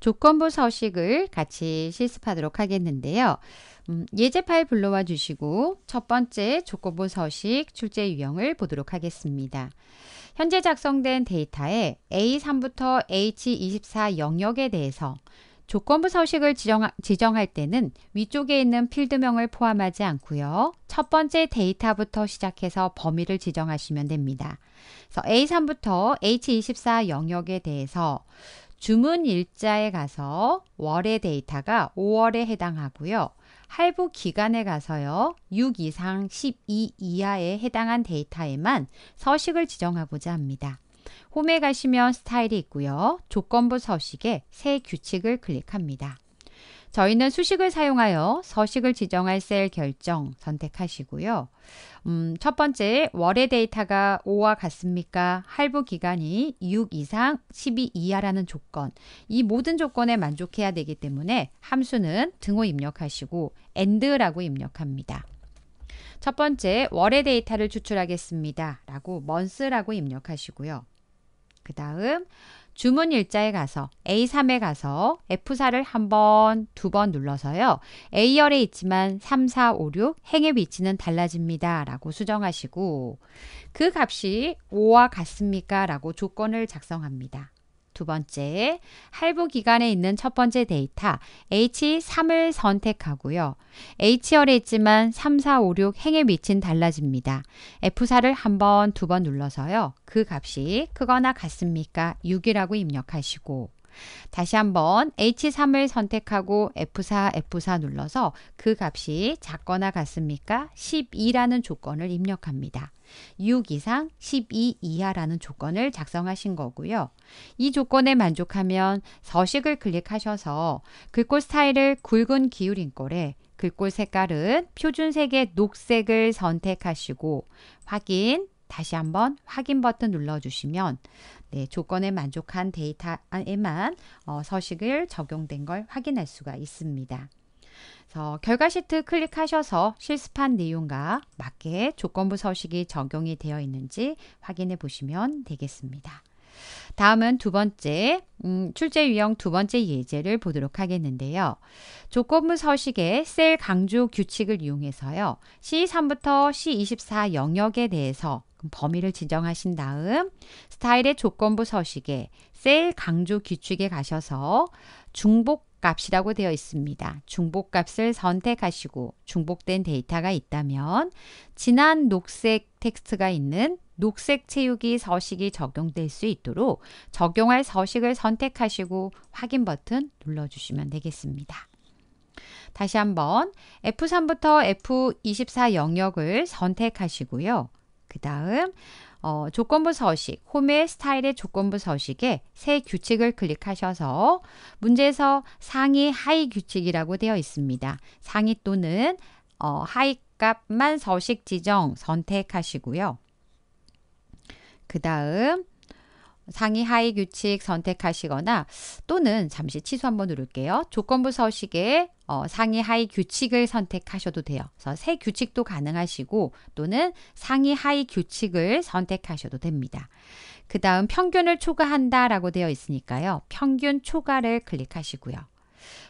조건부 서식을 같이 실습하도록 하겠는데요. 음, 예제 파일 불러와 주시고 첫 번째 조건부 서식 출제 유형을 보도록 하겠습니다. 현재 작성된 데이터에 A3부터 H24 영역에 대해서 조건부 서식을 지정, 할 때는 위쪽에 있는 필드명을 포함하지 않고요. 첫 번째 데이터부터 시작해서 범위를 지정하시면 됩니다. 그래서 A3부터 H24 영역에 대해서 주문 일자에 가서 월의 데이터가 5월에 해당하고요. 할부 기간에 가서요. 6 이상 12 이하에 해당한 데이터에만 서식을 지정하고자 합니다. 홈에 가시면 스타일이 있고요. 조건부 서식에 새 규칙을 클릭합니다. 저희는 수식을 사용하여 서식을 지정할 셀 결정 선택하시고요. 음, 첫 번째, 월의 데이터가 5와 같습니까? 할부 기간이 6 이상, 12 이하라는 조건. 이 모든 조건에 만족해야 되기 때문에 함수는 등호 입력하시고 end라고 입력합니다. 첫 번째, 월의 데이터를 추출하겠습니다. 라고 month라고 입력하시고요. 그 다음 주문 일자에 가서 A3에 가서 F4를 한 번, 두 번 눌러서요. A열에 있지만 3, 4, 5, 6 행의 위치는 달라집니다. 라고 수정하시고 그 값이 5와 같습니까? 라고 조건을 작성합니다. 두 번째, 할부 기간에 있는 첫 번째 데이터 H3을 선택하고요. H열에 있지만 3, 4, 5, 6 행에 미친 달라집니다. F4를 한 번, 두 번 눌러서요. 그 값이 크거나 같습니까? 6이라고 입력하시고 다시 한번 H3을 선택하고 F4, F4 눌러서 그 값이 작거나 같습니까? 12라는 조건을 입력합니다. 6 이상 12 이하라는 조건을 작성하신 거고요. 이 조건에 만족하면 서식을 클릭하셔서 글꼴 스타일을 굵은 기울인꼴에 글꼴 색깔은 표준색의 녹색을 선택하시고 확인, 다시 한번 확인 버튼 눌러주시면 네, 조건에 만족한 데이터에만 어, 서식을 적용된 걸 확인할 수가 있습니다. 그래서 결과 시트 클릭하셔서 실습한 내용과 맞게 조건부 서식이 적용이 되어 있는지 확인해 보시면 되겠습니다. 다음은 두 번째 음, 출제 유형 두 번째 예제를 보도록 하겠는데요. 조건부 서식의 셀 강조 규칙을 이용해서요. C3부터 C24 영역에 대해서 범위를 지정하신 다음 스타일의 조건부 서식에 셀 강조 규칙에 가셔서 중복 값이라고 되어 있습니다. 중복 값을 선택하시고 중복된 데이터가 있다면 진한 녹색 텍스트가 있는 녹색 채우기 서식이 적용될 수 있도록 적용할 서식을 선택하시고 확인 버튼 눌러주시면 되겠습니다. 다시 한번 F3부터 F24 영역을 선택하시고요. 그 다음 어, 조건부 서식, 홈의 스타일의 조건부 서식에 새 규칙을 클릭하셔서 문제에서 상위 하위 규칙이라고 되어 있습니다. 상위 또는 어, 하위 값만 서식 지정 선택하시고요. 그 다음 상위 하위 규칙 선택하시거나 또는 잠시 취소 한번 누를게요. 조건부 서식에 어, 상위 하위 규칙을 선택하셔도 돼요. 그래서 새 규칙도 가능하시고 또는 상위 하위 규칙을 선택하셔도 됩니다. 그 다음 평균을 초과한다 라고 되어 있으니까요. 평균 초과를 클릭하시고요.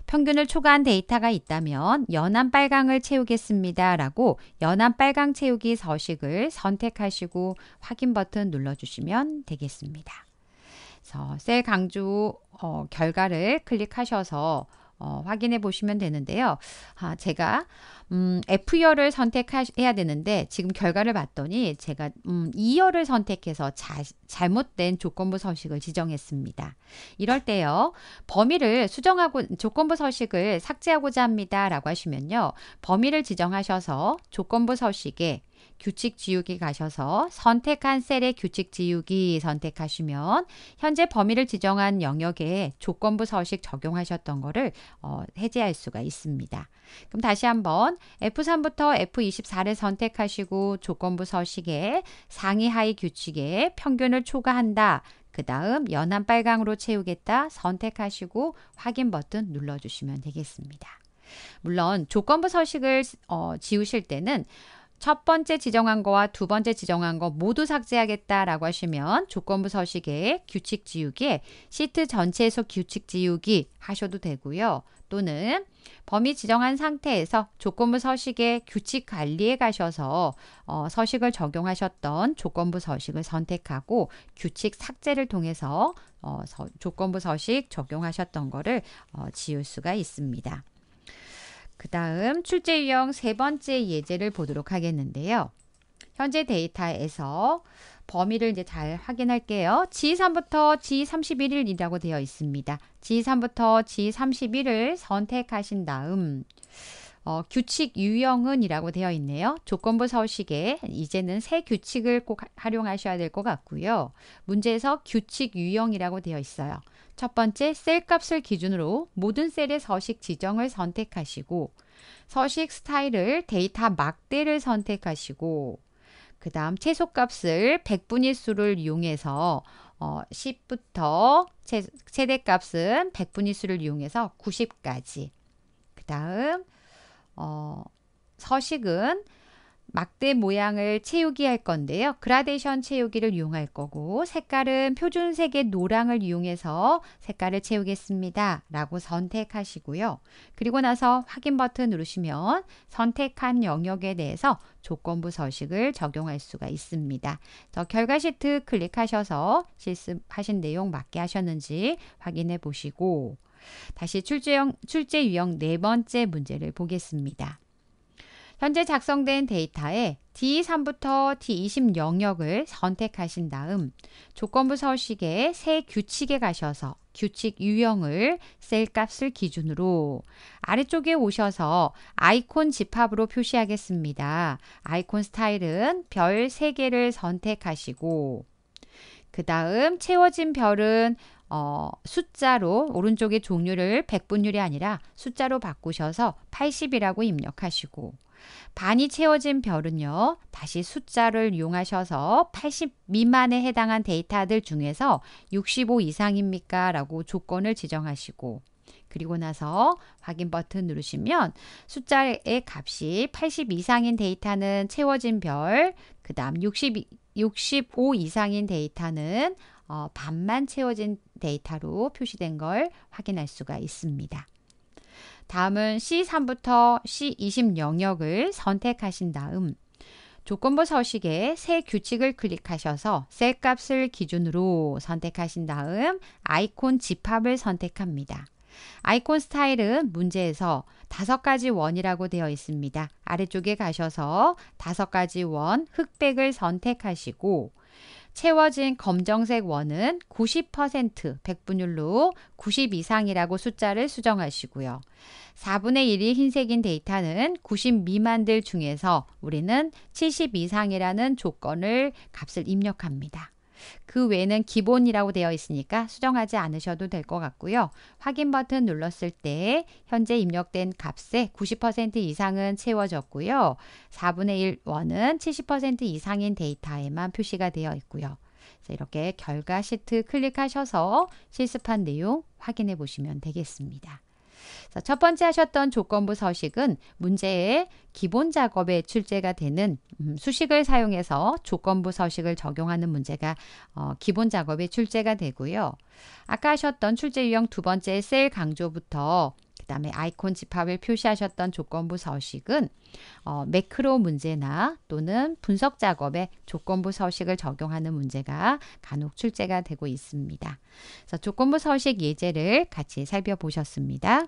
평균을 초과한 데이터가 있다면 연한 빨강을 채우겠습니다 라고 연한 빨강 채우기 서식을 선택하시고 확인 버튼 눌러주시면 되겠습니다. 그래서 셀 강조 어, 결과를 클릭하셔서 어, 확인해 보시면 되는데요. 아, 제가 음, F열을 선택해야 되는데 지금 결과를 봤더니 제가 음, 2열을 선택해서 자, 잘못된 조건부 서식을 지정했습니다. 이럴 때요. 범위를 수정하고 조건부 서식을 삭제하고자 합니다. 라고 하시면요. 범위를 지정하셔서 조건부 서식에 규칙 지우기 가셔서 선택한 셀의 규칙 지우기 선택하시면 현재 범위를 지정한 영역에 조건부 서식 적용하셨던 거를 어, 해제할 수가 있습니다. 그럼 다시 한번 F3부터 F24를 선택하시고 조건부 서식에 상위 하위 규칙에 평균을 초과한다. 그 다음 연한 빨강으로 채우겠다 선택하시고 확인 버튼 눌러주시면 되겠습니다. 물론 조건부 서식을 어, 지우실 때는 첫 번째 지정한 거와 두 번째 지정한 거 모두 삭제하겠다라고 하시면 조건부 서식의 규칙 지우기에 시트 전체에서 규칙 지우기 하셔도 되고요. 또는 범위 지정한 상태에서 조건부 서식의 규칙 관리에 가셔서 어, 서식을 적용하셨던 조건부 서식을 선택하고 규칙 삭제를 통해서 어, 서, 조건부 서식 적용하셨던 거를 어, 지울 수가 있습니다. 그 다음 출제 유형 세 번째 예제를 보도록 하겠는데요. 현재 데이터에서 범위를 이제 잘 확인할게요. G3부터 G31이라고 되어 있습니다. G3부터 G31을 선택하신 다음 어, 규칙 유형은 이라고 되어 있네요. 조건부 서식에 이제는 새 규칙을 꼭 활용하셔야 될 것 같고요. 문제에서 규칙 유형이라고 되어 있어요. 첫 번째, 셀 값을 기준으로 모든 셀의 서식 지정을 선택하시고 서식 스타일을 데이터 막대를 선택하시고 그 다음 최소값을 1 0 0분위 수를 이용해서 어, 10부터 최, 최대값은 1 0 0분위 수를 이용해서 90까지 그 다음 어, 서식은 막대 모양을 채우기 할 건데요. 그라데이션 채우기를 이용할 거고 색깔은 표준색의 노랑을 이용해서 색깔을 채우겠습니다. 라고 선택하시고요. 그리고 나서 확인 버튼 누르시면 선택한 영역에 대해서 조건부 서식을 적용할 수가 있습니다. 그 결과 시트 클릭하셔서 실습하신 내용 맞게 하셨는지 확인해 보시고 다시 출제, 형, 출제 유형 네 번째 문제를 보겠습니다. 현재 작성된 데이터에 D3부터 D20 영역을 선택하신 다음 조건부 서식의 새 규칙에 가셔서 규칙 유형을 셀 값을 기준으로 아래쪽에 오셔서 아이콘 집합으로 표시하겠습니다. 아이콘 스타일은 별 3개를 선택하시고 그 다음 채워진 별은 어, 숫자로 오른쪽의 종류를 백분율이 아니라 숫자로 바꾸셔서 80이라고 입력하시고 반이 채워진 별은요. 다시 숫자를 이용하셔서 80 미만에 해당한 데이터들 중에서 65 이상입니까? 라고 조건을 지정하시고 그리고 나서 확인 버튼 누르시면 숫자의 값이 80 이상인 데이터는 채워진 별, 그 다음 6 65 이상인 데이터는 어, 반만 채워진 데이터로 표시된 걸 확인할 수가 있습니다. 다음은 C3부터 C20 영역을 선택하신 다음 조건부 서식의 새 규칙을 클릭하셔서 셀 값을 기준으로 선택하신 다음 아이콘 집합을 선택합니다. 아이콘 스타일은 문제에서 다섯 가지 원이라고 되어 있습니다. 아래쪽에 가셔서 다섯 가지 원 흑백을 선택하시고 채워진 검정색 원은 90% 백분율로 90 이상이라고 숫자를 수정하시고요. 4분의 1이 흰색인 데이터는 90 미만들 중에서 우리는 70 이상이라는 조건을 값을 입력합니다. 그 외에는 기본이라고 되어 있으니까 수정하지 않으셔도 될 것 같고요. 확인 버튼 눌렀을 때 현재 입력된 값의 90% 이상은 채워졌고요. 4분의 1원은 70% 이상인 데이터에만 표시가 되어 있고요. 이렇게 결과 시트 클릭하셔서 실습한 내용 확인해 보시면 되겠습니다. 자, 첫 번째 하셨던 조건부 서식은 문제의 기본 작업에 출제가 되는 음, 수식을 사용해서 조건부 서식을 적용하는 문제가 어, 기본 작업에 출제가 되고요. 아까 하셨던 출제 유형 두 번째 셀 강조부터 그다음에 아이콘 집합을 표시하셨던 조건부 서식은 어, 매크로 문제나 또는 분석 작업에 조건부 서식을 적용하는 문제가 간혹 출제가 되고 있습니다. 그래서 조건부 서식 예제를 같이 살펴보셨습니다.